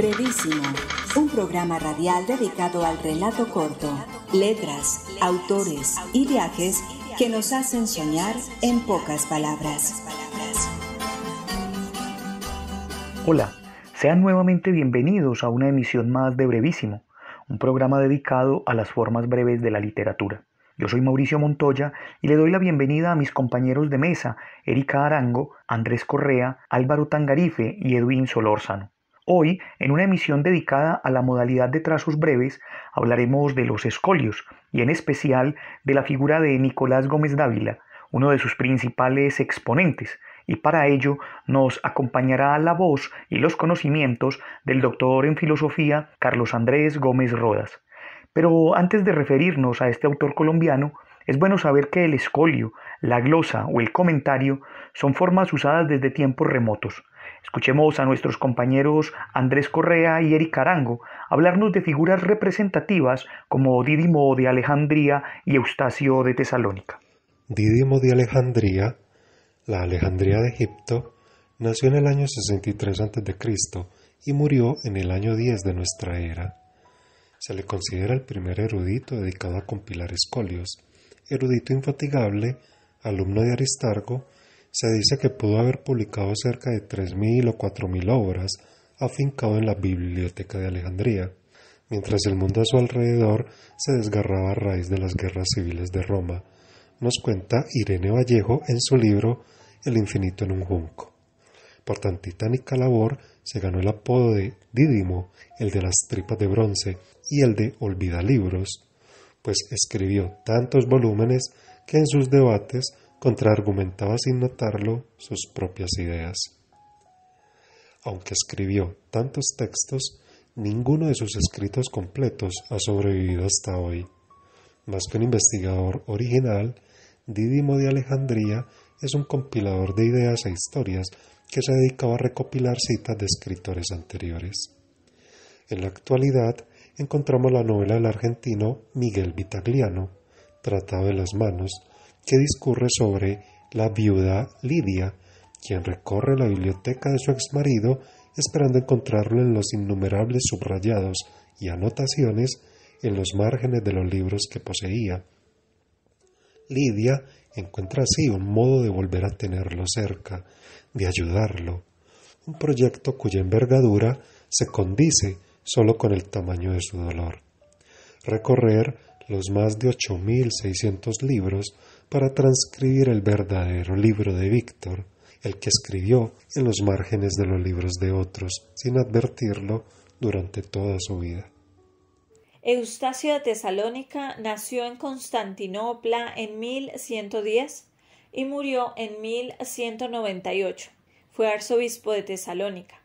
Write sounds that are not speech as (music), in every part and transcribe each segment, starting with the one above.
Brevísimo, un programa radial dedicado al relato corto, letras, autores y viajes que nos hacen soñar en pocas palabras. Hola, sean nuevamente bienvenidos a una emisión más de Brevísimo, un programa dedicado a las formas breves de la literatura. Yo soy Mauricio Montoya y le doy la bienvenida a mis compañeros de mesa, Erika Arango, Andrés Correa, Álvaro Tangarife y Edwin Solórzano. Hoy, en una emisión dedicada a la modalidad de trazos breves, hablaremos de los escolios y en especial de la figura de Nicolás Gómez Dávila, uno de sus principales exponentes, y para ello nos acompañará la voz y los conocimientos del doctor en filosofía Carlos Andrés Gómez Rodas. Pero antes de referirnos a este autor colombiano, es bueno saber que el escolio, la glosa o el comentario son formas usadas desde tiempos remotos, Escuchemos a nuestros compañeros Andrés Correa y Eric Arango hablarnos de figuras representativas como Didimo de Alejandría y Eustacio de Tesalónica. Didimo de Alejandría, la Alejandría de Egipto, nació en el año 63 a.C. y murió en el año 10 de nuestra era. Se le considera el primer erudito dedicado a compilar escolios, erudito infatigable, alumno de Aristargo, se dice que pudo haber publicado cerca de 3.000 o 4.000 obras, afincado en la Biblioteca de Alejandría, mientras el mundo a su alrededor se desgarraba a raíz de las guerras civiles de Roma, nos cuenta Irene Vallejo en su libro El infinito en un junco. Por tan titánica labor se ganó el apodo de Dídimo, el de las tripas de bronce y el de Olvida libros, pues escribió tantos volúmenes que en sus debates contraargumentaba sin notarlo sus propias ideas. Aunque escribió tantos textos, ninguno de sus escritos completos ha sobrevivido hasta hoy. Más que un investigador original, Didimo de Alejandría es un compilador de ideas e historias que se dedicaba a recopilar citas de escritores anteriores. En la actualidad encontramos la novela del argentino Miguel Vitagliano, Tratado de las Manos, que discurre sobre la viuda Lidia, quien recorre la biblioteca de su exmarido esperando encontrarlo en los innumerables subrayados y anotaciones en los márgenes de los libros que poseía. Lidia encuentra así un modo de volver a tenerlo cerca, de ayudarlo, un proyecto cuya envergadura se condice solo con el tamaño de su dolor. Recorrer los más de 8.600 libros para transcribir el verdadero libro de Víctor, el que escribió en los márgenes de los libros de otros, sin advertirlo durante toda su vida. Eustacio de Tesalónica nació en Constantinopla en 1110 y murió en 1198. Fue arzobispo de Tesalónica.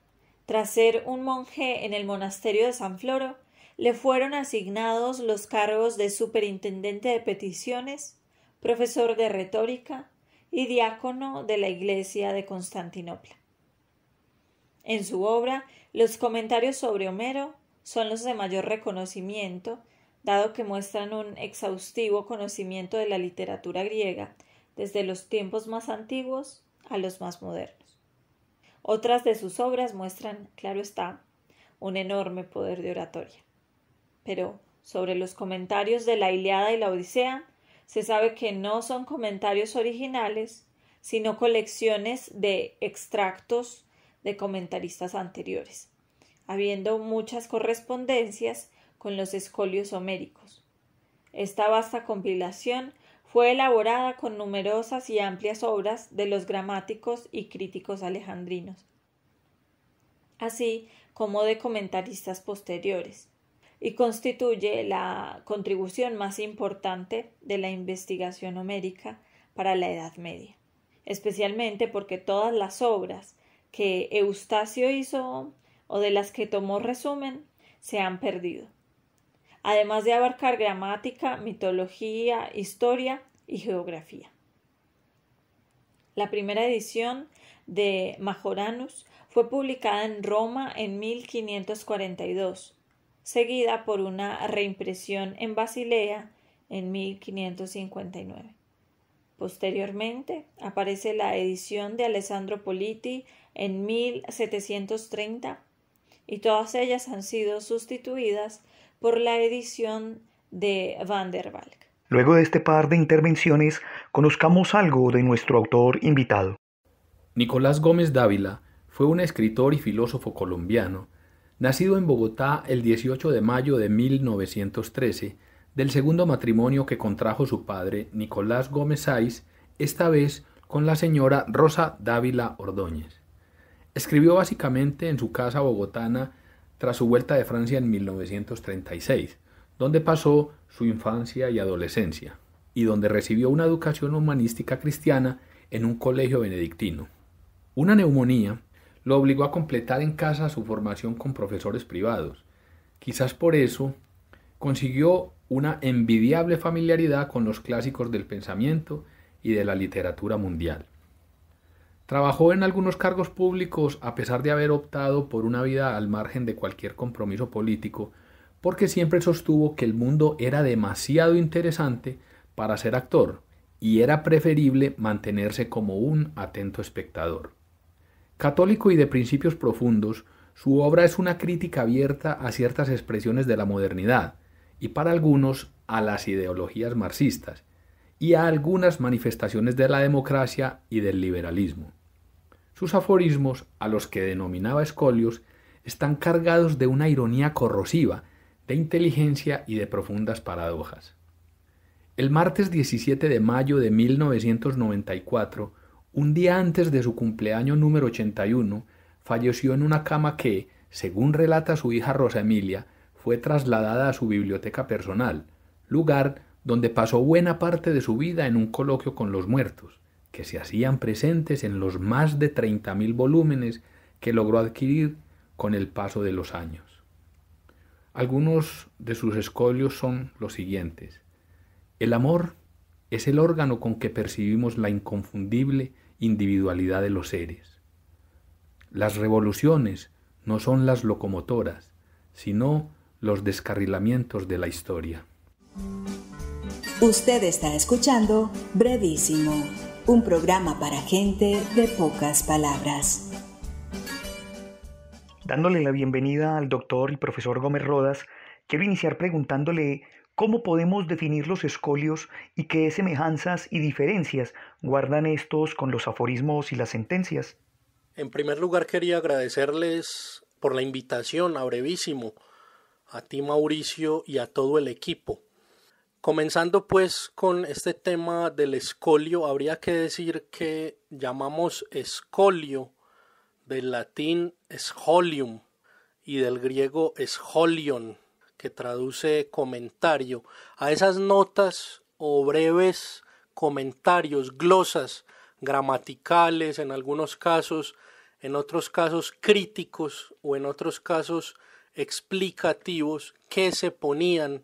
Tras ser un monje en el monasterio de San Floro, le fueron asignados los cargos de superintendente de peticiones, profesor de retórica y diácono de la Iglesia de Constantinopla. En su obra, los comentarios sobre Homero son los de mayor reconocimiento, dado que muestran un exhaustivo conocimiento de la literatura griega, desde los tiempos más antiguos a los más modernos. Otras de sus obras muestran, claro está, un enorme poder de oratoria. Pero sobre los comentarios de la Iliada y la Odisea, se sabe que no son comentarios originales, sino colecciones de extractos de comentaristas anteriores, habiendo muchas correspondencias con los escolios homéricos. Esta vasta compilación fue elaborada con numerosas y amplias obras de los gramáticos y críticos alejandrinos, así como de comentaristas posteriores y constituye la contribución más importante de la investigación homérica para la Edad Media, especialmente porque todas las obras que Eustacio hizo o de las que tomó resumen se han perdido, además de abarcar gramática, mitología, historia y geografía. La primera edición de Majoranus fue publicada en Roma en 1542 seguida por una reimpresión en Basilea en 1559. Posteriormente aparece la edición de Alessandro Politi en 1730 y todas ellas han sido sustituidas por la edición de Van der Valk. Luego de este par de intervenciones, conozcamos algo de nuestro autor invitado. Nicolás Gómez Dávila fue un escritor y filósofo colombiano Nacido en Bogotá el 18 de mayo de 1913, del segundo matrimonio que contrajo su padre Nicolás Gómez Sáiz, esta vez con la señora Rosa Dávila Ordóñez. Escribió básicamente en su casa bogotana tras su vuelta de Francia en 1936, donde pasó su infancia y adolescencia, y donde recibió una educación humanística cristiana en un colegio benedictino. Una neumonía lo obligó a completar en casa su formación con profesores privados. Quizás por eso consiguió una envidiable familiaridad con los clásicos del pensamiento y de la literatura mundial. Trabajó en algunos cargos públicos a pesar de haber optado por una vida al margen de cualquier compromiso político, porque siempre sostuvo que el mundo era demasiado interesante para ser actor y era preferible mantenerse como un atento espectador. Católico y de principios profundos, su obra es una crítica abierta a ciertas expresiones de la modernidad, y para algunos a las ideologías marxistas, y a algunas manifestaciones de la democracia y del liberalismo. Sus aforismos, a los que denominaba escolios, están cargados de una ironía corrosiva, de inteligencia y de profundas paradojas. El martes 17 de mayo de 1994, un día antes de su cumpleaños número 81, falleció en una cama que, según relata su hija Rosa Emilia, fue trasladada a su biblioteca personal, lugar donde pasó buena parte de su vida en un coloquio con los muertos, que se hacían presentes en los más de 30.000 volúmenes que logró adquirir con el paso de los años. Algunos de sus escolios son los siguientes. El amor es el órgano con que percibimos la inconfundible individualidad de los seres. Las revoluciones no son las locomotoras, sino los descarrilamientos de la historia. Usted está escuchando Brevísimo, un programa para gente de pocas palabras. Dándole la bienvenida al doctor y profesor Gómez Rodas, quiero iniciar preguntándole ¿Cómo podemos definir los escolios y qué semejanzas y diferencias guardan estos con los aforismos y las sentencias? En primer lugar, quería agradecerles por la invitación a brevísimo a ti, Mauricio, y a todo el equipo. Comenzando pues con este tema del escolio, habría que decir que llamamos escolio del latín scholium y del griego scholion, que traduce comentario, a esas notas o breves comentarios, glosas gramaticales en algunos casos, en otros casos críticos o en otros casos explicativos que se ponían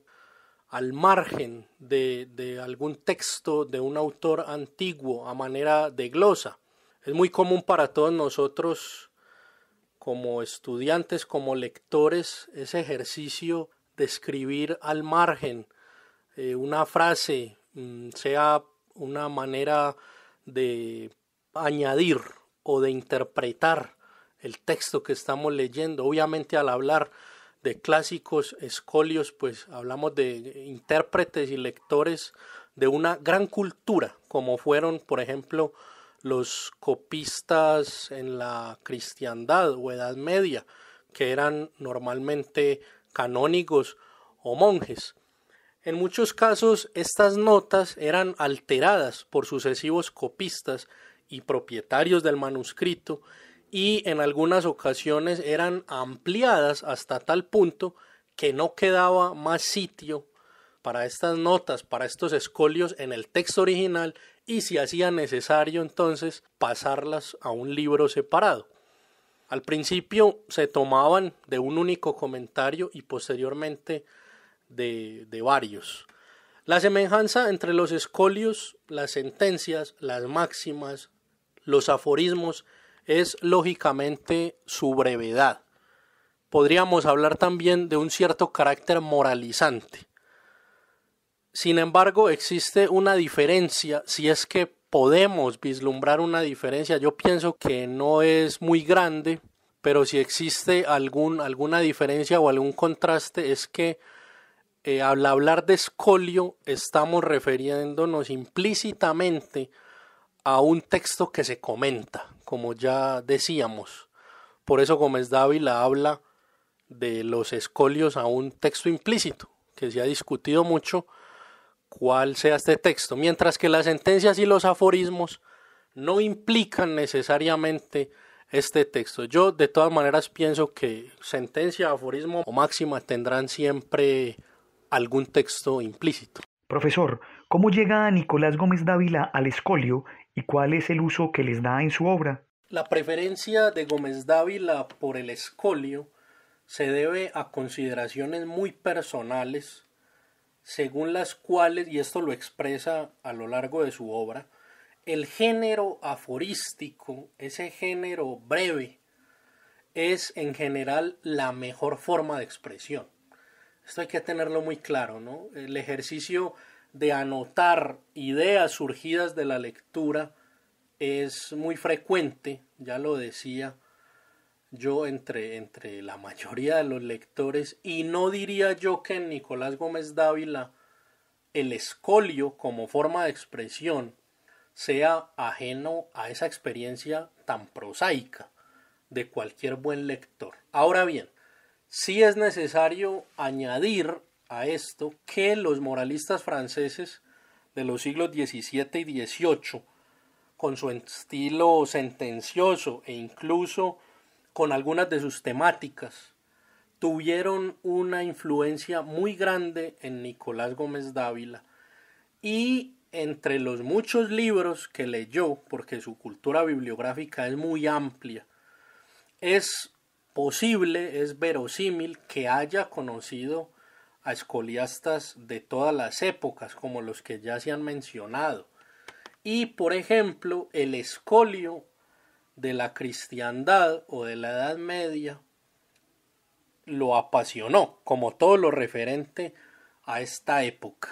al margen de, algún texto de un autor antiguo a manera de glosa. Es muy común para todos nosotros como estudiantes, como lectores, ese ejercicio escribir al margen eh, una frase, mm, sea una manera de añadir o de interpretar el texto que estamos leyendo. Obviamente al hablar de clásicos escolios, pues hablamos de intérpretes y lectores de una gran cultura, como fueron, por ejemplo, los copistas en la cristiandad o Edad Media, que eran normalmente canónigos o monjes. En muchos casos estas notas eran alteradas por sucesivos copistas y propietarios del manuscrito y en algunas ocasiones eran ampliadas hasta tal punto que no quedaba más sitio para estas notas, para estos escolios en el texto original y si hacía necesario entonces pasarlas a un libro separado. Al principio se tomaban de un único comentario y posteriormente de, varios. La semejanza entre los escolios, las sentencias, las máximas, los aforismos es lógicamente su brevedad. Podríamos hablar también de un cierto carácter moralizante. Sin embargo, existe una diferencia si es que podemos vislumbrar una diferencia. Yo pienso que no es muy grande, pero si existe alguna diferencia o algún contraste es que eh, al hablar de escolio estamos refiriéndonos implícitamente a un texto que se comenta, como ya decíamos. Por eso Gómez Dávila habla de los escolios a un texto implícito, que se ha discutido mucho cuál sea este texto, mientras que las sentencias y los aforismos no implican necesariamente este texto. Yo de todas maneras pienso que sentencia, aforismo o máxima tendrán siempre algún texto implícito. Profesor, ¿cómo llega Nicolás Gómez Dávila al escolio y cuál es el uso que les da en su obra? La preferencia de Gómez Dávila por el escolio se debe a consideraciones muy personales según las cuales, y esto lo expresa a lo largo de su obra, el género aforístico, ese género breve, es en general la mejor forma de expresión. Esto hay que tenerlo muy claro, ¿no? El ejercicio de anotar ideas surgidas de la lectura es muy frecuente, ya lo decía yo entre, la mayoría de los lectores y no diría yo que en Nicolás Gómez Dávila el escolio como forma de expresión sea ajeno a esa experiencia tan prosaica de cualquier buen lector. Ahora bien, sí es necesario añadir a esto que los moralistas franceses de los siglos XVII y XVIII, con su estilo sentencioso e incluso con algunas de sus temáticas, tuvieron una influencia muy grande en Nicolás Gómez Dávila y entre los muchos libros que leyó, porque su cultura bibliográfica es muy amplia, es posible, es verosímil que haya conocido a escoliastas de todas las épocas, como los que ya se han mencionado. Y, por ejemplo, el escolio de la cristiandad o de la Edad Media lo apasionó, como todo lo referente a esta época.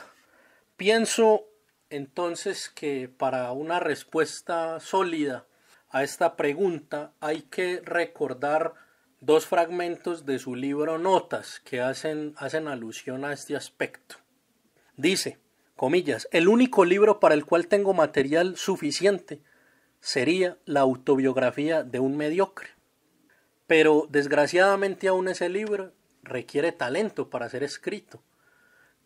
Pienso entonces que para una respuesta sólida a esta pregunta hay que recordar dos fragmentos de su libro Notas que hacen, hacen alusión a este aspecto. Dice, comillas, el único libro para el cual tengo material suficiente sería la autobiografía de un mediocre. Pero desgraciadamente aún ese libro requiere talento para ser escrito.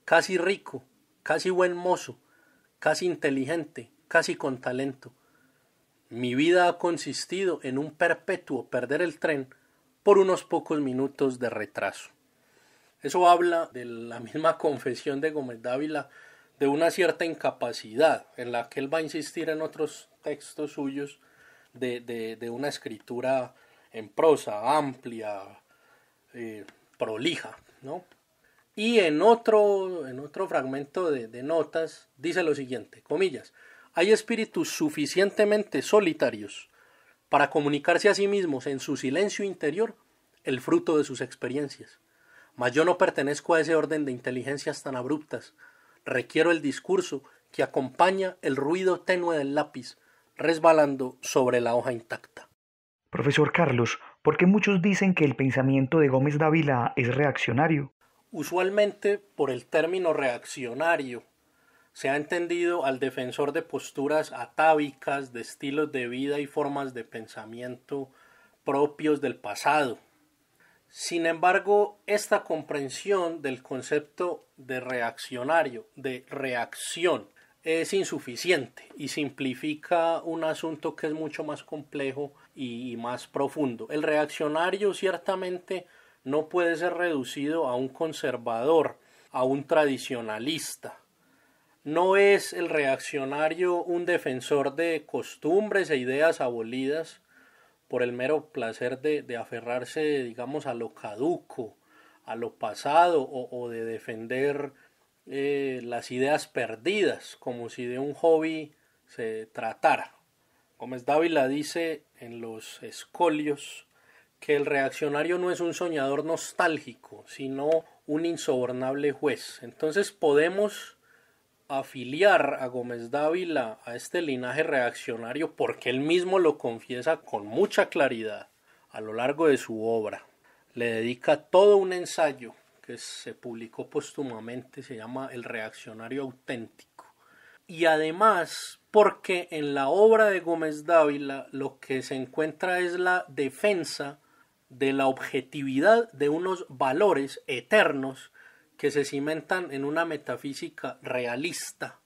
Casi rico, casi buen mozo, casi inteligente, casi con talento. Mi vida ha consistido en un perpetuo perder el tren por unos pocos minutos de retraso. Eso habla de la misma confesión de Gómez Dávila de una cierta incapacidad en la que él va a insistir en otros textos suyos de, una escritura en prosa, amplia, eh, prolija, ¿no? Y en otro, en otro fragmento de, de notas dice lo siguiente, comillas, hay espíritus suficientemente solitarios para comunicarse a sí mismos en su silencio interior el fruto de sus experiencias. Mas yo no pertenezco a ese orden de inteligencias tan abruptas. Requiero el discurso que acompaña el ruido tenue del lápiz, resbalando sobre la hoja intacta. Profesor Carlos, ¿por qué muchos dicen que el pensamiento de Gómez Dávila es reaccionario? Usualmente por el término reaccionario se ha entendido al defensor de posturas atávicas, de estilos de vida y formas de pensamiento propios del pasado. Sin embargo, esta comprensión del concepto de reaccionario, de reacción, es insuficiente y simplifica un asunto que es mucho más complejo y más profundo. El reaccionario ciertamente no puede ser reducido a un conservador, a un tradicionalista. No es el reaccionario un defensor de costumbres e ideas abolidas por el mero placer de, aferrarse, digamos, a lo caduco, a lo pasado o de defender eh, las ideas perdidas, como si de un hobby se tratara. Gómez Dávila dice en Los Escolios que el reaccionario no es un soñador nostálgico, sino un insobornable juez. Entonces podemos afiliar a Gómez Dávila a este linaje reaccionario porque él mismo lo confiesa con mucha claridad a lo largo de su obra. Le dedica todo un ensayo que se publicó póstumamente, se llama El reaccionario auténtico. Y además, porque en la obra de Gómez Dávila lo que se encuentra es la defensa de la objetividad de unos valores eternos que se cimentan en una metafísica realista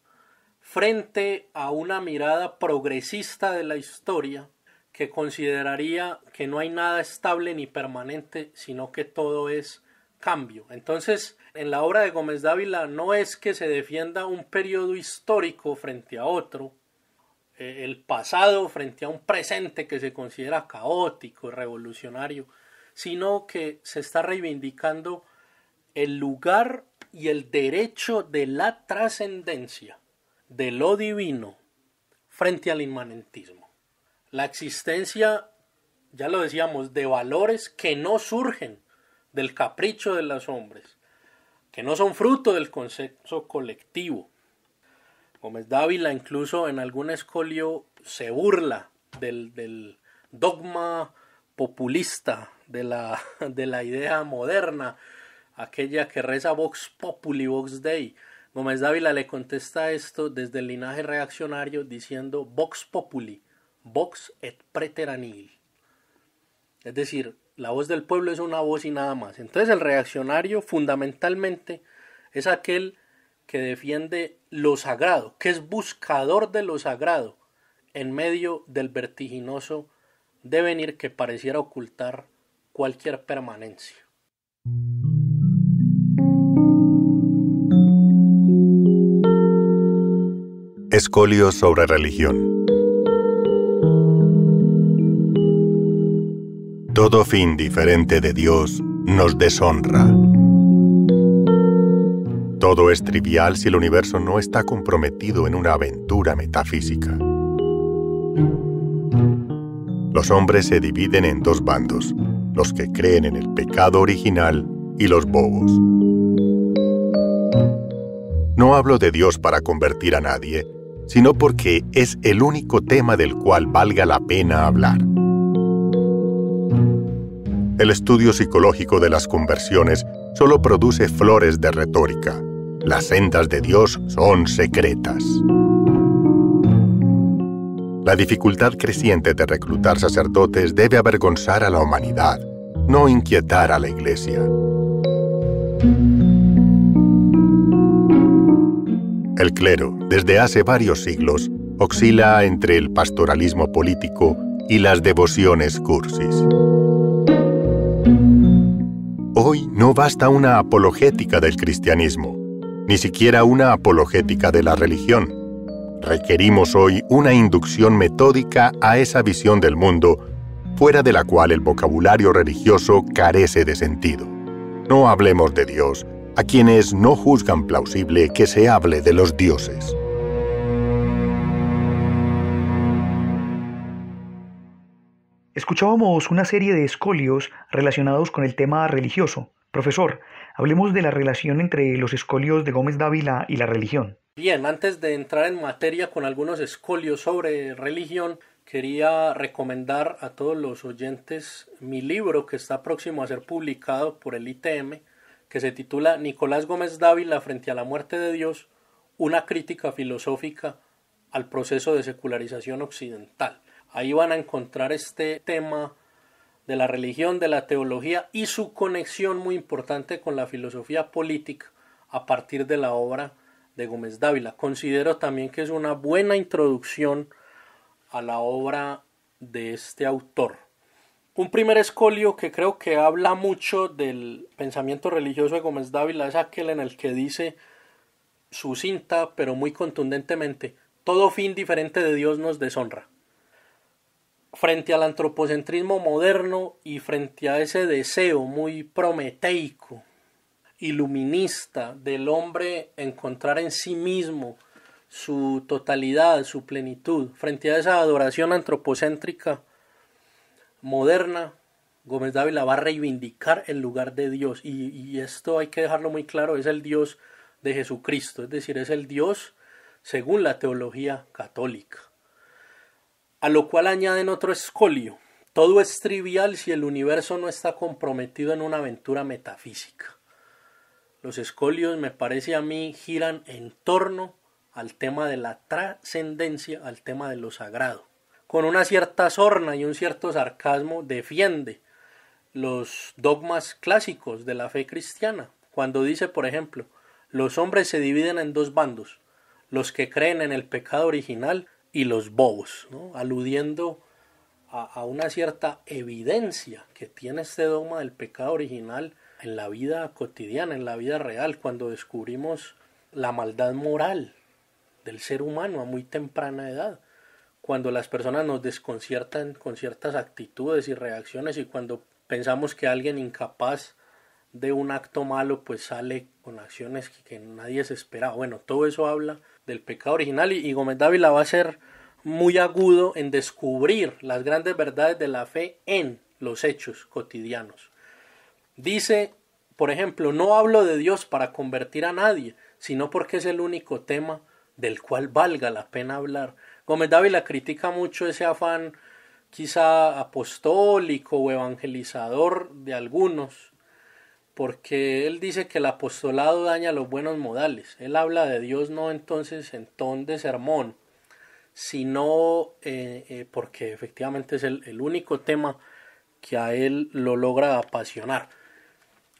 frente a una mirada progresista de la historia que consideraría que no hay nada estable ni permanente, sino que todo es cambio. Entonces, en la obra de Gómez Dávila no es que se defienda un periodo histórico frente a otro, eh, el pasado frente a un presente que se considera caótico, revolucionario, sino que se está reivindicando el lugar y el derecho de la trascendencia, de lo divino, frente al inmanentismo. La existencia, ya lo decíamos, de valores que no surgen del capricho de los hombres, que no son fruto del consenso colectivo. Gómez Dávila incluso en algún escolio se burla del, dogma populista, de la, (laughs) de la idea moderna, aquella que reza Vox Populi, Vox Dei. Gómez Dávila le contesta esto desde el linaje reaccionario diciendo Vox Populi, Vox et Preteranil. Es decir, la voz del pueblo es una voz y nada más. Entonces el reaccionario fundamentalmente es aquel que defiende lo sagrado, que es buscador de lo sagrado en medio del vertiginoso devenir que pareciera ocultar cualquier permanencia. Escolio sobre religión. Todo fin diferente de Dios nos deshonra. Todo es trivial si el universo no está comprometido en una aventura metafísica. Los hombres se dividen en dos bandos, los que creen en el pecado original y los bobos. No hablo de Dios para convertir a nadie, sino porque es el único tema del cual valga la pena hablar el estudio psicológico de las conversiones solo produce flores de retórica. Las sendas de Dios son secretas. La dificultad creciente de reclutar sacerdotes debe avergonzar a la humanidad, no inquietar a la Iglesia. El clero, desde hace varios siglos, oscila entre el pastoralismo político y las devociones cursis. Hoy no basta una apologética del cristianismo, ni siquiera una apologética de la religión. Requerimos hoy una inducción metódica a esa visión del mundo, fuera de la cual el vocabulario religioso carece de sentido. No hablemos de Dios a quienes no juzgan plausible que se hable de los dioses. Escuchábamos una serie de escolios relacionados con el tema religioso. Profesor, hablemos de la relación entre los escolios de Gómez Dávila y la religión. Bien, antes de entrar en materia con algunos escolios sobre religión, quería recomendar a todos los oyentes mi libro que está próximo a ser publicado por el ITM, que se titula Nicolás Gómez Dávila frente a la muerte de Dios, una crítica filosófica al proceso de secularización occidental. Ahí van a encontrar este tema de la religión, de la teología y su conexión muy importante con la filosofía política a partir de la obra de Gómez Dávila. Considero también que es una buena introducción a la obra de este autor. Un primer escolio que creo que habla mucho del pensamiento religioso de Gómez Dávila es aquel en el que dice sucinta pero muy contundentemente, todo fin diferente de Dios nos deshonra frente al antropocentrismo moderno y frente a ese deseo muy prometeico, iluminista del hombre encontrar en sí mismo su totalidad, su plenitud, frente a esa adoración antropocéntrica moderna, Gómez Dávila va a reivindicar el lugar de Dios. Y, y, esto hay que dejarlo muy claro, es el Dios de Jesucristo, es decir, es el Dios según la teología católica. A lo cual añaden otro escolio. Todo es trivial si el universo no está comprometido en una aventura metafísica. Los escolios, me parece a mí, giran en torno al tema de la trascendencia, al tema de lo sagrado. Con una cierta zorna y un cierto sarcasmo defiende los dogmas clásicos de la fe cristiana, cuando dice, por ejemplo, los hombres se dividen en dos bandos, los que creen en el pecado original y los bobos, ¿no? aludiendo a, una cierta evidencia que tiene este dogma del pecado original en la vida cotidiana, en la vida real, cuando descubrimos la maldad moral del ser humano a muy temprana edad, cuando las personas nos desconciertan con ciertas actitudes y reacciones y cuando pensamos que alguien incapaz de un acto malo pues sale con acciones que, que nadie se esperaba. Bueno, todo eso habla del pecado original y, Gómez Dávila va a ser muy agudo en descubrir las grandes verdades de la fe en los hechos cotidianos. Dice, por ejemplo, no hablo de Dios para convertir a nadie, sino porque es el único tema del cual valga la pena hablar. Gómez Dávila critica mucho ese afán quizá apostólico o evangelizador de algunos porque él dice que el apostolado daña los buenos modales. Él habla de Dios no entonces en ton de sermón, sino eh, eh, porque efectivamente es el, el, único tema que a él lo logra apasionar.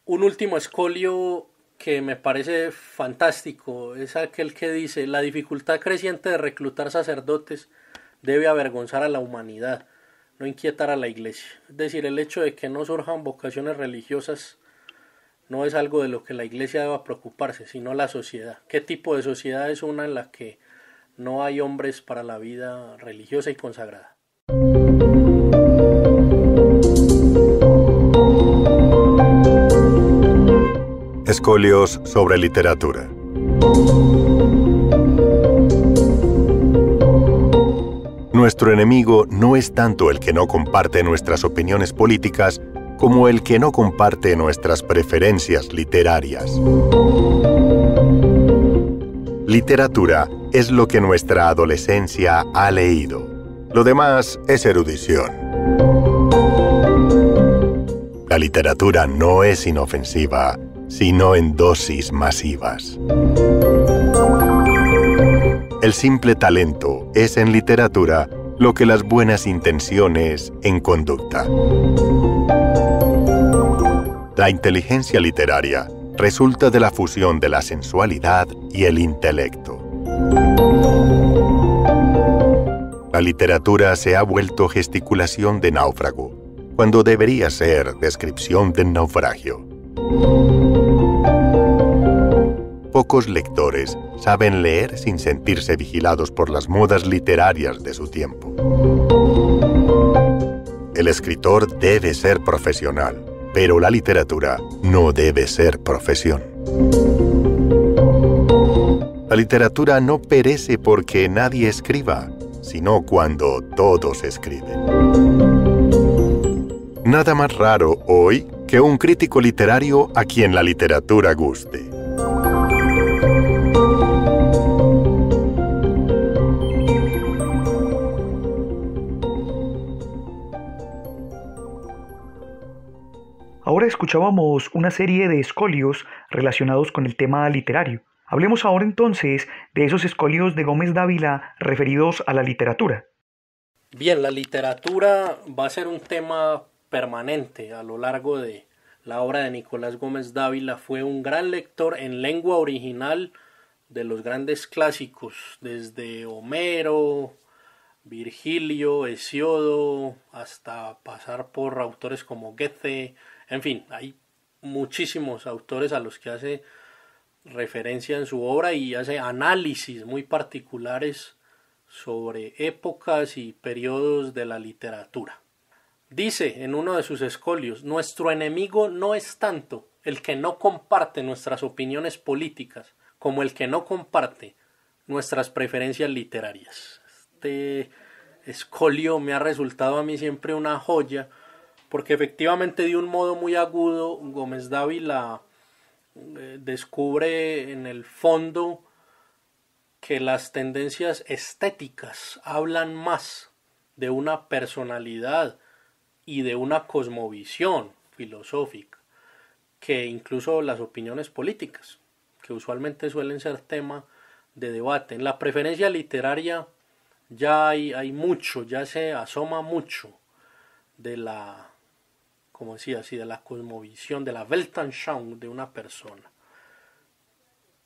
Un último escolio que me parece fantástico es aquel que dice la dificultad creciente de reclutar sacerdotes debe avergonzar a la humanidad, no inquietar a la iglesia. Es decir, el hecho de que no surjan vocaciones religiosas no es algo de lo que la iglesia deba preocuparse, sino la sociedad. ¿Qué tipo de sociedad es una en la que no hay hombres para la vida religiosa y consagrada? Escolios sobre literatura. Nuestro enemigo no es tanto el que no comparte nuestras opiniones políticas, como el que no comparte nuestras preferencias literarias. Literatura es lo que nuestra adolescencia ha leído. Lo demás es erudición. La literatura no es inofensiva, sino en dosis masivas. El simple talento es en literatura lo que las buenas intenciones en conducta. La inteligencia literaria resulta de la fusión de la sensualidad y el intelecto. La literatura se ha vuelto gesticulación de náufrago, cuando debería ser descripción del naufragio. Pocos lectores saben leer sin sentirse vigilados por las modas literarias de su tiempo. El escritor debe ser profesional, pero la literatura no debe ser profesión. La literatura no perece porque nadie escriba, sino cuando todos escriben. Nada más raro hoy que un crítico literario a quien la literatura guste. escuchábamos una serie de escolios relacionados con el tema literario. Hablemos ahora entonces de esos escolios de Gómez Dávila referidos a la literatura. Bien, la literatura va a ser un tema permanente a lo largo de la obra de Nicolás Gómez Dávila. Fue un gran lector en lengua original de los grandes clásicos, desde Homero, Virgilio, Hesiodo, hasta pasar por autores como Goethe, en fin, hay muchísimos autores a los que hace referencia en su obra y hace análisis muy particulares sobre épocas y periodos de la literatura. Dice en uno de sus escolios, nuestro enemigo no es tanto el que no comparte nuestras opiniones políticas como el que no comparte nuestras preferencias literarias este escolio me ha resultado a mí siempre una joya, porque efectivamente de un modo muy agudo Gómez Dávila eh, descubre en el fondo que las tendencias estéticas hablan más de una personalidad y de una cosmovisión filosófica que incluso las opiniones políticas, que usualmente suelen ser tema de debate. En la preferencia literaria ya hay, hay mucho, ya se asoma mucho de la, como decía así, de la cosmovisión, de la Weltanschauung de una persona.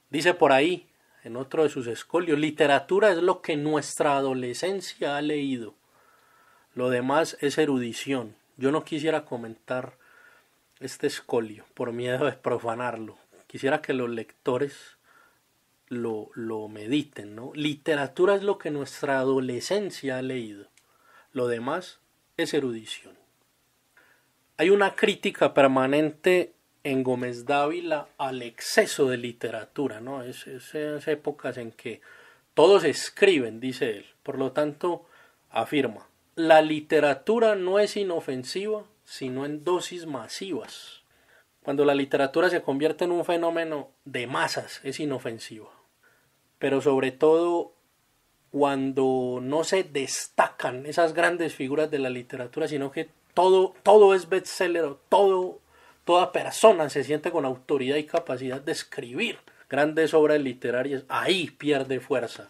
Dice por ahí, en otro de sus escolios, literatura es lo que nuestra adolescencia ha leído. Lo demás es erudición. Yo no quisiera comentar este escolio por miedo de profanarlo. Quisiera que los lectores lo, mediten, ¿no? Literatura es lo que nuestra adolescencia ha leído. Lo demás es erudición. Hay una crítica permanente en Gómez Dávila al exceso de literatura, ¿no? Es, es, esas épocas en que todos escriben, dice él. Por lo tanto, afirma, la literatura no es inofensiva, sino en dosis masivas. Cuando la literatura se convierte en un fenómeno de masas, es inofensiva pero sobre todo cuando no se destacan esas grandes figuras de la literatura, sino que todo, todo es bestseller, todo, toda persona se siente con autoridad y capacidad de escribir grandes obras literarias, ahí pierde fuerza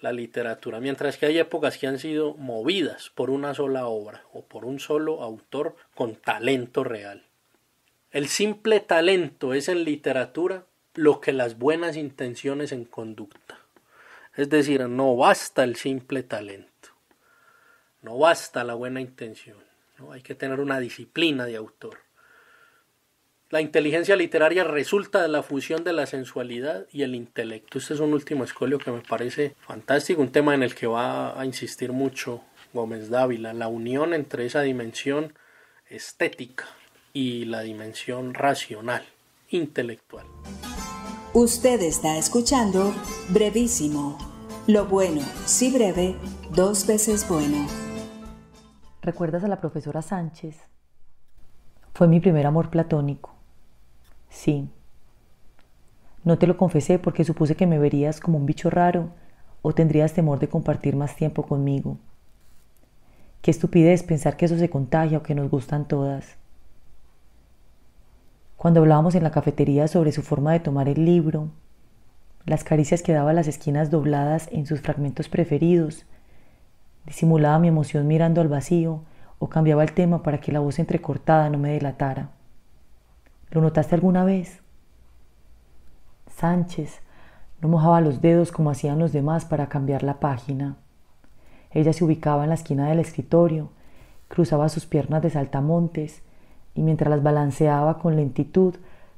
la literatura, mientras que hay épocas que han sido movidas por una sola obra o por un solo autor con talento real. El simple talento es en literatura lo que las buenas intenciones en conducta. Es decir, no basta el simple talento, no basta la buena intención, hay que tener una disciplina de autor. La inteligencia literaria resulta de la fusión de la sensualidad y el intelecto. Este es un último escolio que me parece fantástico, un tema en el que va a insistir mucho Gómez Dávila, la unión entre esa dimensión estética y la dimensión racional, intelectual. Usted está escuchando Brevísimo. Lo bueno, si breve, dos veces bueno. ¿Recuerdas a la profesora Sánchez? Fue mi primer amor platónico. Sí. No te lo confesé porque supuse que me verías como un bicho raro o tendrías temor de compartir más tiempo conmigo. Qué estupidez pensar que eso se contagia o que nos gustan todas cuando hablábamos en la cafetería sobre su forma de tomar el libro, las caricias que daba a las esquinas dobladas en sus fragmentos preferidos, disimulaba mi emoción mirando al vacío o cambiaba el tema para que la voz entrecortada no me delatara. ¿Lo notaste alguna vez? Sánchez no mojaba los dedos como hacían los demás para cambiar la página. Ella se ubicaba en la esquina del escritorio, cruzaba sus piernas de saltamontes y mientras las balanceaba con lentitud,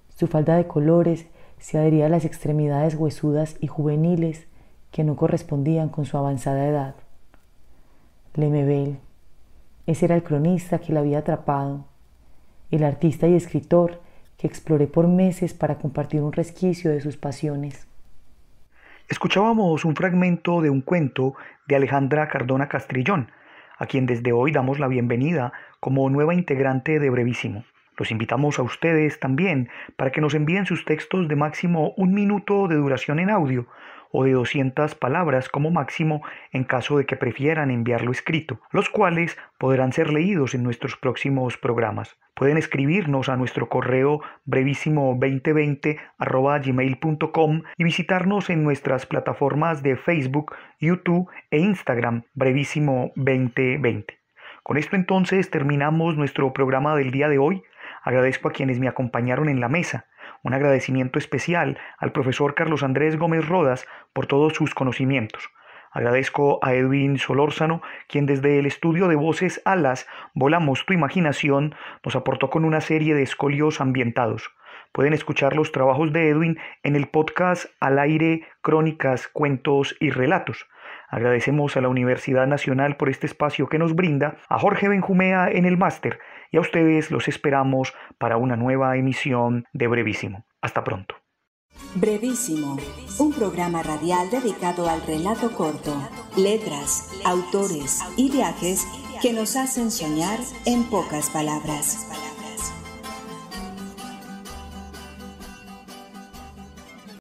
su falda de colores se adhería a las extremidades huesudas y juveniles que no correspondían con su avanzada edad. Lemebel, ese era el cronista que la había atrapado, el artista y escritor que exploré por meses para compartir un resquicio de sus pasiones. Escuchábamos un fragmento de un cuento de Alejandra Cardona Castrillón, a quien desde hoy damos la bienvenida como nueva integrante de Brevísimo. Los invitamos a ustedes también para que nos envíen sus textos de máximo un minuto de duración en audio o de 200 palabras como máximo en caso de que prefieran enviarlo escrito, los cuales podrán ser leídos en nuestros próximos programas. Pueden escribirnos a nuestro correo brevísimo2020 y visitarnos en nuestras plataformas de Facebook, YouTube e Instagram brevísimo2020. Con esto entonces terminamos nuestro programa del día de hoy. Agradezco a quienes me acompañaron en la mesa. Un agradecimiento especial al profesor Carlos Andrés Gómez Rodas por todos sus conocimientos. Agradezco a Edwin Solórzano, quien desde el estudio de Voces Alas, Volamos tu Imaginación, nos aportó con una serie de escolios ambientados. Pueden escuchar los trabajos de Edwin en el podcast Al aire, Crónicas, Cuentos y Relatos. Agradecemos a la Universidad Nacional por este espacio que nos brinda, a Jorge Benjumea en el máster y a ustedes los esperamos para una nueva emisión de Brevísimo. Hasta pronto. Brevísimo, un programa radial dedicado al relato corto, letras, autores y viajes que nos hacen soñar en pocas palabras.